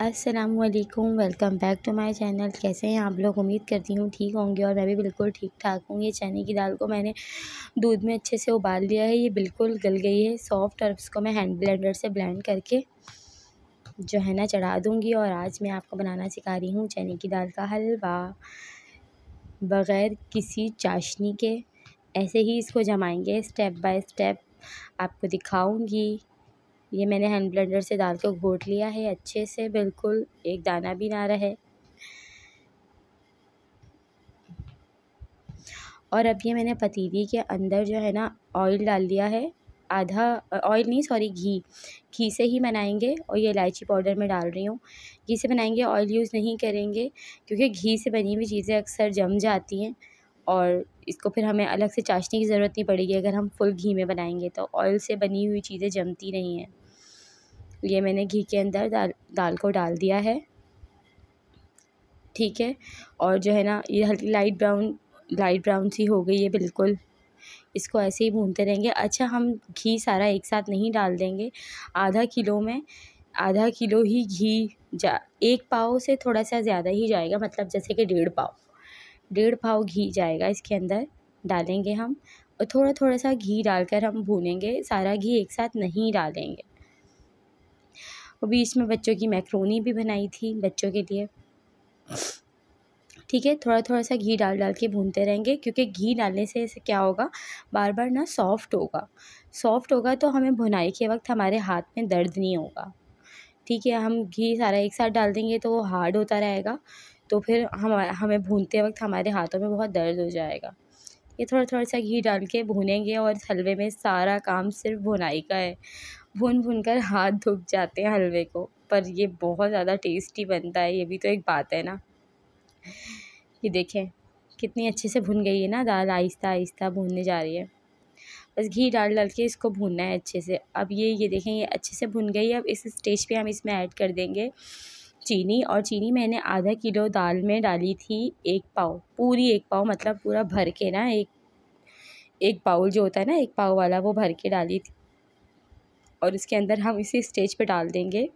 अस्सलाम वालेकुम welcome back to my channel कैसे हैं आप लोग उम्मीद करती हूँ ठीक होंगे और मैं भी बिल्कुल ठीक ठाक हूँ ये चने की दाल को मैंने दूध में अच्छे से उबाल लिया है ये बिल्कुल गल गई है सॉफ्ट और इसको मैं हैंड ब्लेंडर से ब्लेंड करके जो है ना चढ़ा दूँगी और आज मैं आपको बनाना सिखा रही हूँ चने की दाल का हलवा बग़ैर किसी चाशनी के ऐसे ही इसको जमाएँगे स्टेप बाय स्टेप आपको दिखाऊँगी ये मैंने हैंड ब्लेंडर से दाल को घोट लिया है अच्छे से बिल्कुल एक दाना भी ना रहे और अब ये मैंने पतीली के अंदर जो है ना ऑयल डाल दिया है आधा ऑयल नहीं सॉरी घी घी से ही बनाएंगे और ये इलायची पाउडर में डाल रही हूँ घी से बनाएंगे ऑयल यूज़ नहीं करेंगे क्योंकि घी से बनी हुई चीज़ें अक्सर जम जाती हैं और इसको फिर हमें अलग से चाशनी की ज़रूरत नहीं पड़ेगी अगर हम फुल घी में बनाएंगे तो ऑयल से बनी हुई चीज़ें जमती नहीं हैं तो ये मैंने घी के अंदर दाल दाल को डाल दिया है ठीक है और जो है ना ये हल्की लाइट ब्राउन लाइट ब्राउन सी हो गई है बिल्कुल इसको ऐसे ही भूनते रहेंगे अच्छा हम घी सारा एक साथ नहीं डाल देंगे आधा किलो में आधा किलो ही घी जा एक पाव से थोड़ा सा ज़्यादा ही जाएगा मतलब जैसे कि डेढ़ पाव डेढ़ पाव घी जाएगा इसके अंदर डालेंगे हम और थोड़ा थोड़ा सा घी डालकर हम भूनेंगे सारा घी एक साथ नहीं डालेंगे और बीच में बच्चों की मैक्रोनी भी बनाई थी बच्चों के लिए ठीक है थोड़ा थोड़ा सा घी डाल डाल के भूनते रहेंगे क्योंकि घी डालने से ऐसे क्या होगा बार बार ना सॉफ्ट होगा सॉफ्ट होगा तो हमें भुनाई के वक्त हमारे हाथ में दर्द नहीं होगा ठीक है हम घी सारा एक साथ डाल देंगे तो वो हार्ड होता रहेगा तो फिर हम हमें भूनते वक्त हमारे हाथों में बहुत दर्द हो जाएगा ये थोड़ा थोड़ा सा घी डाल के भूनेंगे और हलवे में सारा काम सिर्फ भुनाई का है भून भून कर हाथ दुख जाते हैं हलवे को पर ये बहुत ज़्यादा टेस्टी बनता है ये भी तो एक बात है ना ये देखें कितनी अच्छे से भुन गई है ना दाल आहिस्ता आहिस्ता भूनने जा रही है बस घी डाल डाल के इसको भूनना है अच्छे से अब ये ये देखें ये अच्छे से भुन गई अब इस स्टेज पे हम इसमें ऐड कर देंगे चीनी और चीनी मैंने आधा किलो दाल में डाली थी एक पाव पूरी एक पाव मतलब पूरा भर के ना एक एक बाउल जो होता है ना एक पाव वाला वो भर के डाली थी और उसके अंदर हम इसे स्टेज पे डाल देंगे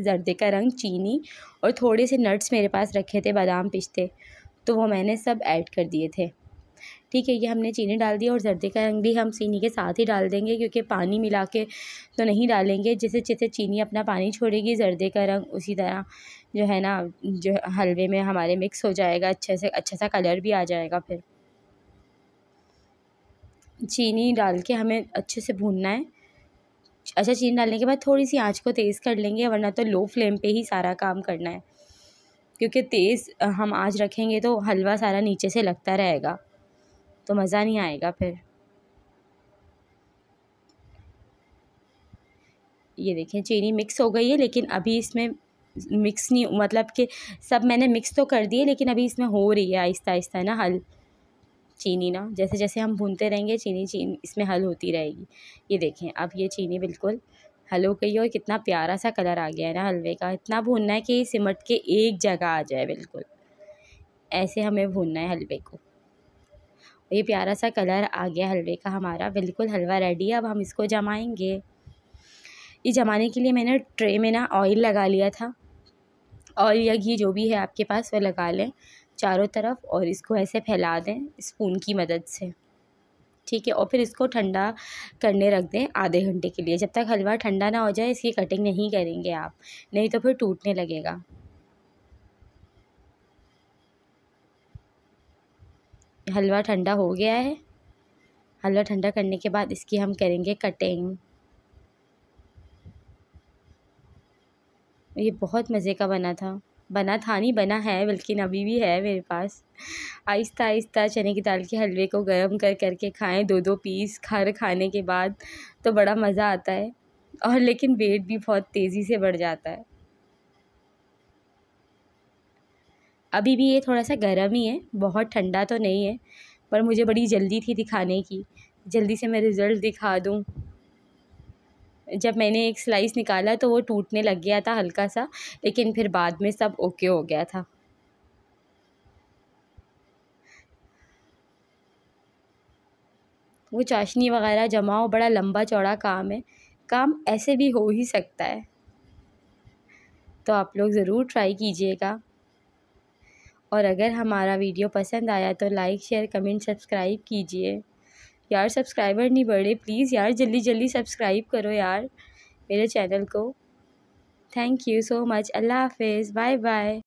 जर्दे का रंग चीनी और थोड़े से नट्स मेरे पास रखे थे बादाम पिस्ते तो वो मैंने सब ऐड कर दिए थे ठीक है ये हमने चीनी डाल दी और जर्दे का रंग भी हम चीनी के साथ ही डाल देंगे क्योंकि पानी मिला के तो नहीं डालेंगे जैसे जैसे चीनी अपना पानी छोड़ेगी जर्दे का रंग उसी तरह जो है ना जो हलवे में हमारे मिक्स हो जाएगा अच्छे से अच्छा सा कलर भी आ जाएगा फिर चीनी डाल के हमें अच्छे से भूनना है अच्छा चीनी डालने के बाद थोड़ी सी आँच को तेज़ कर लेंगे वरना तो लो फ्लेम पे ही सारा काम करना है क्योंकि तेज़ हम आँच रखेंगे तो हलवा सारा नीचे से लगता रहेगा तो मज़ा नहीं आएगा फिर ये देखें चीनी मिक्स हो गई है लेकिन अभी इसमें मिक्स नहीं मतलब कि सब मैंने मिक्स तो कर दिए लेकिन अभी इसमें हो रही है आहिस्ता आहिस्ता ना हल चीनी ना जैसे जैसे हम भूनते रहेंगे चीनी चीनी इसमें हल होती रहेगी ये देखें अब ये चीनी बिल्कुल हल हो गई और कितना प्यारा सा कलर आ गया है ना हलवे का इतना भूनना है कि सिमट के एक जगह आ जाए बिल्कुल ऐसे हमें भूनना है हलवे को ये प्यारा सा कलर आ गया हलवे का हमारा बिल्कुल हलवा रेडी है अब हम इसको जमाएंगे ये जमाने के लिए मैंने ट्रे में ना ऑयल लगा लिया था ऑयल या घी जो भी है आपके पास वो लगा लें चारों तरफ और इसको ऐसे फैला दें स्पून की मदद से ठीक है और फिर इसको ठंडा करने रख दें आधे घंटे के लिए जब तक हलवा ठंडा ना हो जाए इसकी कटिंग नहीं करेंगे आप नहीं तो फिर टूटने लगेगा हलवा ठंडा हो गया है हलवा ठंडा करने के बाद इसकी हम करेंगे कटिंग ये बहुत मज़े का बना था बना था नहीं बना है बल्कि अभी भी है मेरे पास आहिस्ता आहिस्ता चने की दाल के हलवे को गर्म कर करके खाएं दो दो पीस घर खाने के बाद तो बड़ा मज़ा आता है और लेकिन वेट भी बहुत तेज़ी से बढ़ जाता है अभी भी ये थोड़ा सा गर्म ही है बहुत ठंडा तो नहीं है पर मुझे बड़ी जल्दी थी दिखाने की जल्दी से मैं रिज़ल्ट दिखा दूँ जब मैंने एक स्लाइस निकाला तो वो टूटने लग गया था हल्का सा लेकिन फिर बाद में सब ओके हो गया था वो चाशनी वगैरह जमाओ बड़ा लंबा चौड़ा काम है काम ऐसे भी हो ही सकता है तो आप लोग ज़रूर ट्राई कीजिएगा और अगर हमारा वीडियो पसंद आया तो लाइक शेयर कमेंट सब्सक्राइब कीजिए यार सब्सक्राइबर नहीं बढ़े प्लीज़ यार जल्दी जल्दी सब्सक्राइब करो यार मेरे चैनल को थैंक यू सो मच अल्लाह हाफिज़ बाय बाय